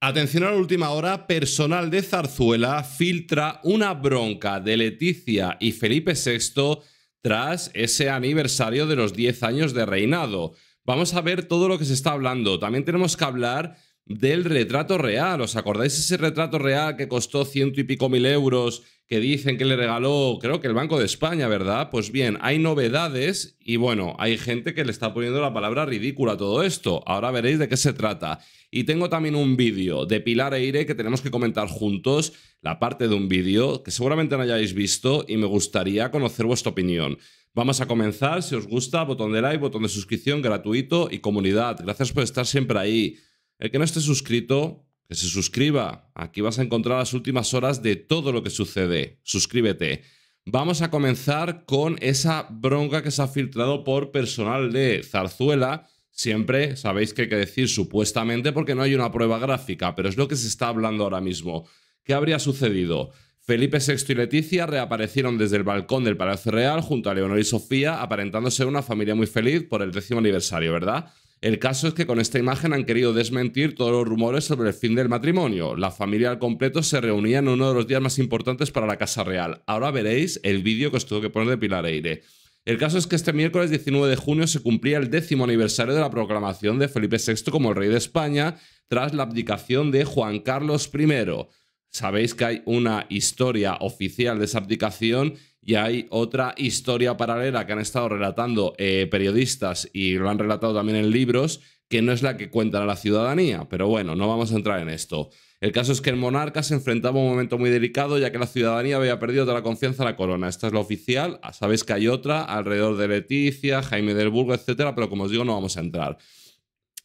Atención a la última hora, personal de Zarzuela filtra una bronca de Leticia y Felipe VI tras ese aniversario de los 10 años de reinado. Vamos a ver todo lo que se está hablando. También tenemos que hablar del retrato real. ¿Os acordáis ese retrato real que costó ciento y pico mil euros que dicen que le regaló, creo que el Banco de España, ¿verdad? Pues bien, hay novedades y bueno, hay gente que le está poniendo la palabra ridícula a todo esto. Ahora veréis de qué se trata. Y tengo también un vídeo de Pilar Eire que tenemos que comentar juntos, la parte de un vídeo que seguramente no hayáis visto y me gustaría conocer vuestra opinión. Vamos a comenzar, si os gusta, botón de like, botón de suscripción gratuito y comunidad. Gracias por estar siempre ahí. El que no esté suscrito, que se suscriba. Aquí vas a encontrar las últimas horas de todo lo que sucede. Suscríbete. Vamos a comenzar con esa bronca que se ha filtrado por personal de Zarzuela. Siempre sabéis que hay que decir supuestamente porque no hay una prueba gráfica, pero es lo que se está hablando ahora mismo. ¿Qué habría sucedido? Felipe VI y Leticia reaparecieron desde el balcón del Palacio Real junto a Leonor y Sofía, aparentándose una familia muy feliz por el décimo aniversario, ¿verdad? El caso es que con esta imagen han querido desmentir todos los rumores sobre el fin del matrimonio. La familia al completo se reunía en uno de los días más importantes para la Casa Real. Ahora veréis el vídeo que os tuve que poner de Pilar Eire. El caso es que este miércoles 19 de junio se cumplía el décimo aniversario de la proclamación de Felipe VI como rey de España tras la abdicación de Juan Carlos I. Sabéis que hay una historia oficial de esa abdicación y hay otra historia paralela que han estado relatando eh, periodistas y lo han relatado también en libros, que no es la que cuentan a la ciudadanía. Pero bueno, no vamos a entrar en esto. El caso es que el monarca se enfrentaba a un momento muy delicado ya que la ciudadanía había perdido toda la confianza en la corona. Esta es la oficial, ah, sabéis que hay otra alrededor de Leticia, Jaime del Burgo, etcétera, pero como os digo no vamos a entrar.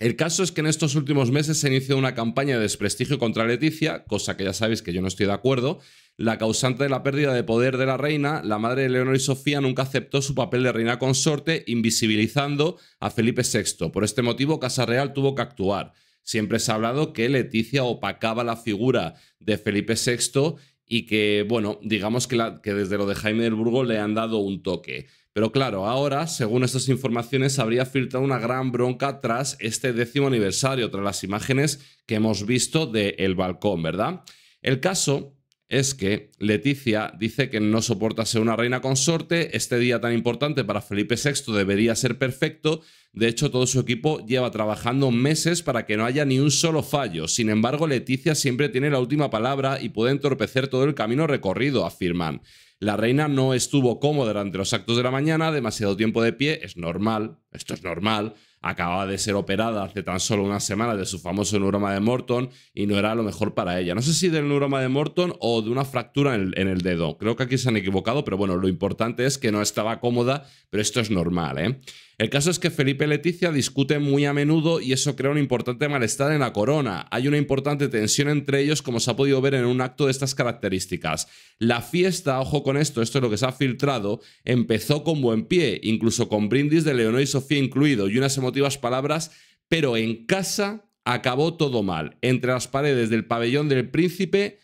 El caso es que en estos últimos meses se inició una campaña de desprestigio contra Leticia, cosa que ya sabéis que yo no estoy de acuerdo. La causante de la pérdida de poder de la reina, la madre de Leonor y Sofía nunca aceptó su papel de reina consorte, invisibilizando a Felipe VI. Por este motivo, Casa Real tuvo que actuar. Siempre se ha hablado que Leticia opacaba la figura de Felipe VI y que, bueno, digamos que, que desde lo de Jaime del Burgo le han dado un toque. Pero claro, ahora, según estas informaciones, habría filtrado una gran bronca tras este décimo aniversario, tras las imágenes que hemos visto del el balcón, ¿verdad? El caso es que Leticia dice que no soporta ser una reina consorte, este día tan importante para Felipe VI debería ser perfecto, de hecho todo su equipo lleva trabajando meses para que no haya ni un solo fallo, sin embargo Leticia siempre tiene la última palabra y puede entorpecer todo el camino recorrido, afirman. La reina no estuvo cómoda durante los actos de la mañana, demasiado tiempo de pie, es normal, esto es normal. Acababa de ser operada hace tan solo una semana de su famoso neuroma de Morton y no era lo mejor para ella. No sé si del neuroma de Morton o de una fractura en el, en el dedo. Creo que aquí se han equivocado, pero bueno, lo importante es que no estaba cómoda, pero esto es normal, ¿eh? El caso es que Felipe y Leticia discuten muy a menudo y eso crea un importante malestar en la corona. Hay una importante tensión entre ellos como se ha podido ver en un acto de estas características. La fiesta, ojo con esto, esto es lo que se ha filtrado, empezó con buen pie, incluso con brindis de Leonor y Sofía incluido y unas emotivas palabras, pero en casa acabó todo mal. Entre las paredes del pabellón del príncipe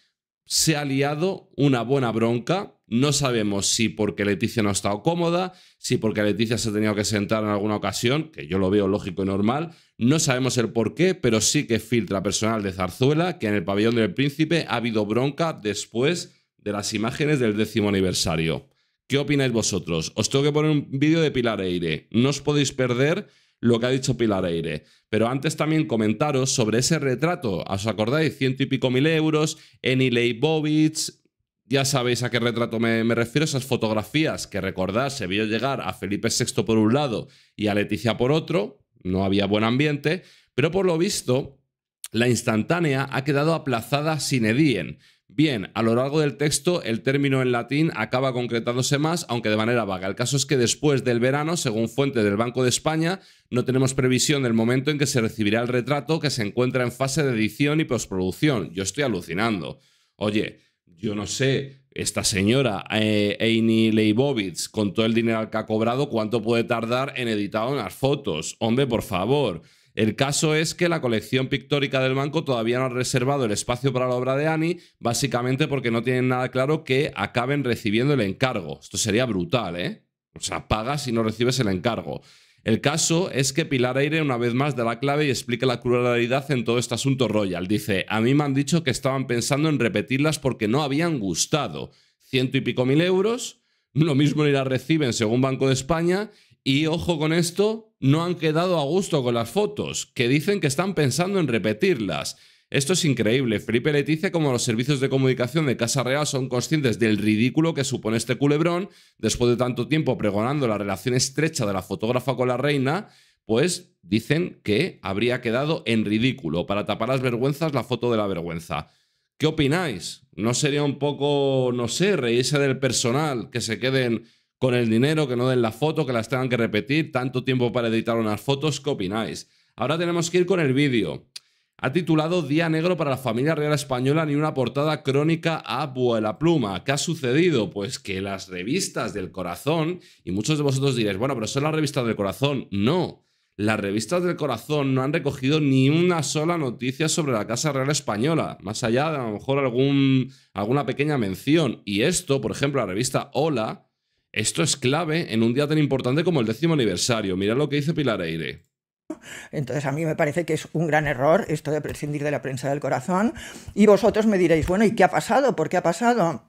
se ha liado una buena bronca. No sabemos si porque Leticia no ha estado cómoda, si porque Leticia se ha tenido que sentar en alguna ocasión, que yo lo veo lógico y normal. No sabemos el por qué, pero sí que filtra personal de Zarzuela que en el pabellón del príncipe ha habido bronca después de las imágenes del décimo aniversario. ¿Qué opináis vosotros? Os tengo que poner un vídeo de Pilar Eire. No os podéis perder lo que ha dicho Pilar Aire. Pero antes también comentaros sobre ese retrato. ¿Os acordáis? Ciento y pico mil euros, Eni Leibovitz. Ya sabéis a qué retrato me, refiero, esas fotografías que recordáis, se vio llegar a Felipe VI por un lado y a Leticia por otro, no había buen ambiente, pero por lo visto la instantánea ha quedado aplazada sin edien. Bien, a lo largo del texto el término en latín acaba concretándose más, aunque de manera vaga. El caso es que después del verano, según fuentes del Banco de España, no tenemos previsión del momento en que se recibirá el retrato que se encuentra en fase de edición y postproducción. Yo estoy alucinando. Oye, yo no sé, esta señora, eh, Leibovitz, con todo el dinero que ha cobrado, cuánto puede tardar en editar unas fotos. Hombre, por favor. El caso es que la colección pictórica del banco todavía no ha reservado el espacio para la obra de Annie, básicamente porque no tienen nada claro que acaben recibiendo el encargo. Esto sería brutal, ¿eh? O sea, pagas y no recibes el encargo. El caso es que Pilar Aire una vez más da la clave y explica la pluralidad en todo este asunto Royal. Dice, a mí me han dicho que estaban pensando en repetirlas porque no habían gustado. Ciento y pico mil euros, lo mismo ni la reciben según Banco de España. Y ojo con esto, no han quedado a gusto con las fotos, que dicen que están pensando en repetirlas. Esto es increíble. Felipe Leticia, como los servicios de comunicación de Casa Real son conscientes del ridículo que supone este culebrón, después de tanto tiempo pregonando la relación estrecha de la fotógrafa con la reina, pues dicen que habría quedado en ridículo. Para tapar las vergüenzas, la foto de la vergüenza. ¿Qué opináis? ¿No sería un poco, no sé, reírse del personal que se queden con el dinero, que no den la foto, que las tengan que repetir, tanto tiempo para editar unas fotos, ¿qué opináis? Ahora tenemos que ir con el vídeo. Ha titulado Día Negro para la familia real española ni una portada crónica a la pluma. ¿Qué ha sucedido? Pues que las revistas del corazón, y muchos de vosotros diréis, bueno, pero son las revistas del corazón. No, las revistas del corazón no han recogido ni una sola noticia sobre la Casa Real Española, más allá de a lo mejor algún, alguna pequeña mención. Y esto, por ejemplo, la revista Hola esto es clave en un día tan importante como el décimo aniversario. Mira lo que dice Pilar Eire. Entonces a mí me parece que es un gran error esto de prescindir de la prensa del corazón. Y vosotros me diréis, bueno, ¿y qué ha pasado? ¿Por qué ha pasado?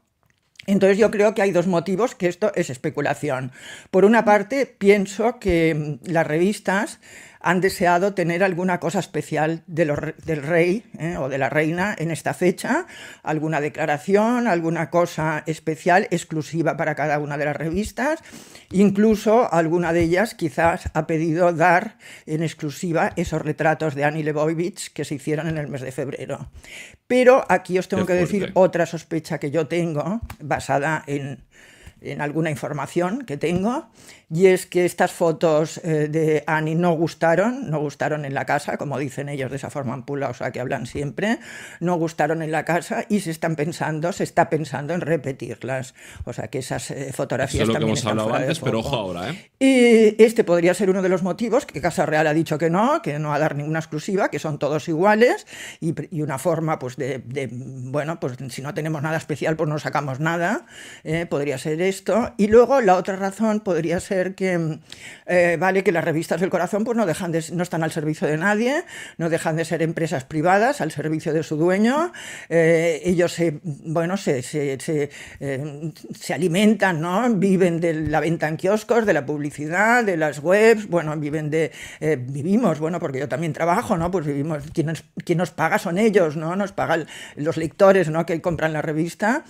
Entonces yo creo que hay dos motivos que esto es especulación. Por una parte, pienso que mm, las revistas han deseado tener alguna cosa especial del rey ¿eh? o de la reina en esta fecha, alguna declaración, alguna cosa especial exclusiva para cada una de las revistas, incluso alguna de ellas quizás ha pedido dar en exclusiva esos retratos de Annie Leibovitz que se hicieron en el mes de febrero. Pero aquí os tengo que decir otra sospecha que yo tengo basada en en alguna información que tengo, y es que estas fotos eh, de Annie no gustaron, no gustaron en la casa, como dicen ellos de esa forma ampula, o sea, que hablan siempre, no gustaron en la casa y se están pensando, se está pensando en repetirlas. O sea, que esas eh, fotografías... es lo que hemos hablado antes, pero ojo ahora, ¿eh? este podría ser uno de los motivos que Casa Real ha dicho que no, que no va a dar ninguna exclusiva, que son todos iguales, y, una forma, pues, de, bueno, pues si no tenemos nada especial, pues no sacamos nada, eh, podría ser esto. Y luego la otra razón podría ser que, eh, vale, que las revistas del corazón pues no, dejan de, no están al servicio de nadie, no dejan de ser empresas privadas al servicio de su dueño. Eh, ellos se, bueno, se, se, eh, se, alimentan, ¿no? viven de la venta en kioscos, de la publicidad, de las webs, bueno, viven de, vivimos, bueno, porque yo también trabajo, ¿no? pues vivimos, quien nos, quien nos paga son ellos, ¿no? nos pagan los lectores ¿no? que compran la revista.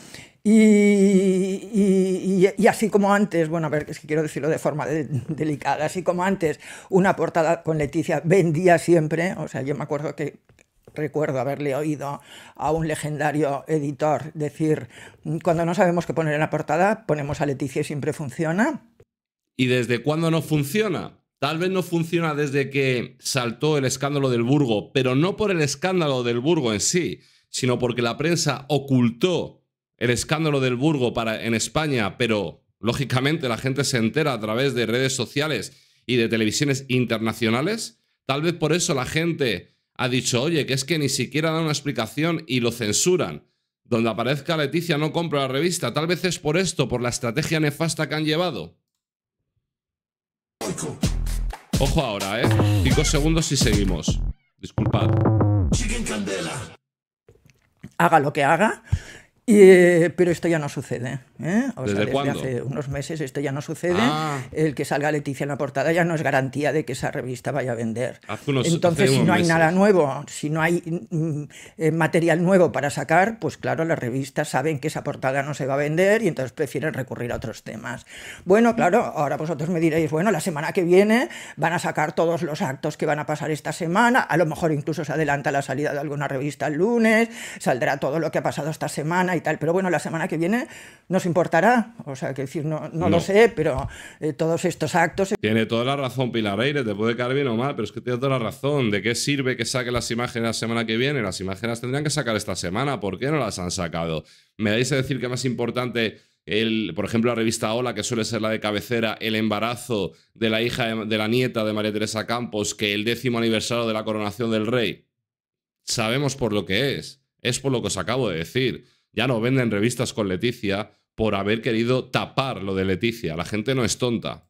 Y y así como antes, bueno, a ver, es que quiero decirlo de forma delicada, así como antes, una portada con Leticia vendía siempre, o sea, yo me acuerdo que recuerdo haberle oído a un legendario editor decir, cuando no sabemos qué poner en la portada, ponemos a Leticia y siempre funciona. ¿Y desde cuándo no funciona? Tal vez no funciona desde que saltó el escándalo del Burgo, pero no por el escándalo del Burgo en sí, sino porque la prensa ocultó el escándalo del Burgo para, en España, pero lógicamente la gente se entera a través de redes sociales y de televisiones internacionales. Tal vez por eso la gente ha dicho, oye, que es que ni siquiera dan una explicación y lo censuran. Donde aparezca Leticia no compro la revista. Tal vez es por esto, por la estrategia nefasta que han llevado. Ojo ahora, ¿eh? Cinco segundos y seguimos. Disculpad. Haga lo que haga, pero esto ya no sucede. ¿eh? ¿Desde, hace unos meses esto ya no sucede. Ah. El que salga Leticia en la portada ya no es garantía de que esa revista vaya a vender. Entonces, si no hay nada nuevo, si no hay mm, eh, material nuevo para sacar, pues claro, las revistas saben que esa portada no se va a vender y entonces prefieren recurrir a otros temas. Bueno, claro, ahora vosotros me diréis, bueno, la semana que viene van a sacar todos los actos que van a pasar esta semana, a lo mejor incluso se adelanta la salida de alguna revista el lunes, saldrá todo lo que ha pasado esta semana pero bueno, la semana que viene nos importará. O sea, que decir, no, no, lo sé, pero eh, todos estos actos. Tiene toda la razón Pilar Aire, te puede caer bien o mal, pero es que tiene toda la razón. ¿De qué sirve que saque las imágenes la semana que viene? Las imágenes tendrían que sacar esta semana. ¿Por qué no las han sacado? ¿Me dais a decir que más importante el, por ejemplo, la revista Hola, que suele ser la de cabecera, el embarazo de la hija de, la nieta de María Teresa Campos, que el décimo aniversario de la coronación del rey. Sabemos por lo que es. Es por lo que os acabo de decir ya no venden revistas con Leticia por haber querido tapar lo de Leticia. La gente no es tonta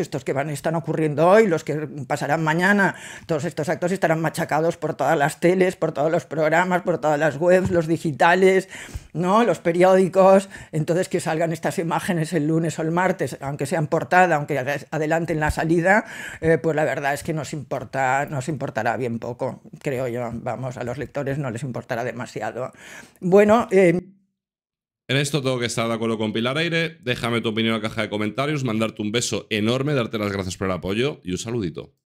estos que van están ocurriendo hoy, los que pasarán mañana, todos estos actos estarán machacados por todas las teles, por todos los programas, por todas las webs, los digitales, ¿no? los periódicos, entonces que salgan estas imágenes el lunes o el martes, aunque sean portada, aunque adelanten la salida, eh, pues la verdad es que nos importa, nos importará bien poco, creo yo, vamos, a los lectores no les importará demasiado. Bueno, em, en esto tengo que estar de acuerdo con Pilar Aire. Déjame tu opinión en la caja de comentarios, mandarte un beso enorme, darte las gracias por el apoyo y un saludito.